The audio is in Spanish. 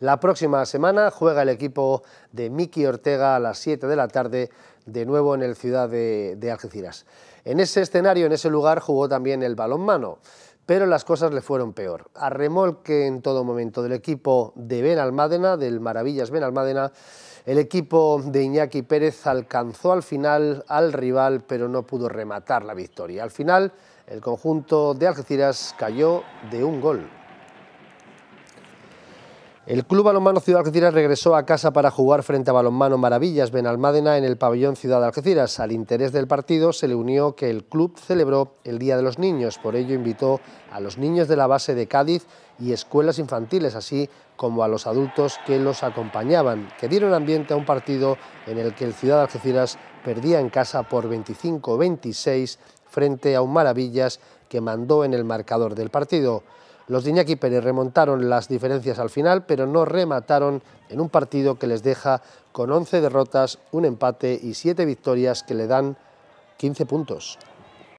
La próxima semana juega el equipo de Miki Ortega a las 7 de la tarde, de nuevo en el Ciudad de, Algeciras. En ese escenario, en ese lugar, jugó también el balonmano, pero las cosas le fueron peor. A remolque en todo momento del equipo de Benalmádena, del Maravillas Benalmádena, el equipo de Iñaki Pérez alcanzó al final al rival, pero no pudo rematar la victoria. Al final, el conjunto de Algeciras cayó de un gol. El Club Balonmano Ciudad Algeciras regresó a casa para jugar frente a Balonmano Maravillas Benalmádena en el pabellón Ciudad Algeciras. Al interés del partido se le unió que el club celebró el Día de los Niños, por ello invitó a los niños de la base de Cádiz y escuelas infantiles, así como a los adultos que los acompañaban, que dieron ambiente a un partido en el que el Ciudad Algeciras perdía en casa por 25-26 frente a un Maravillas que mandó en el marcador del partido. Los de Iñaki Pérez remontaron las diferencias al final, pero no remataron en un partido que les deja con 11 derrotas, un empate y 7 victorias que le dan 15 puntos.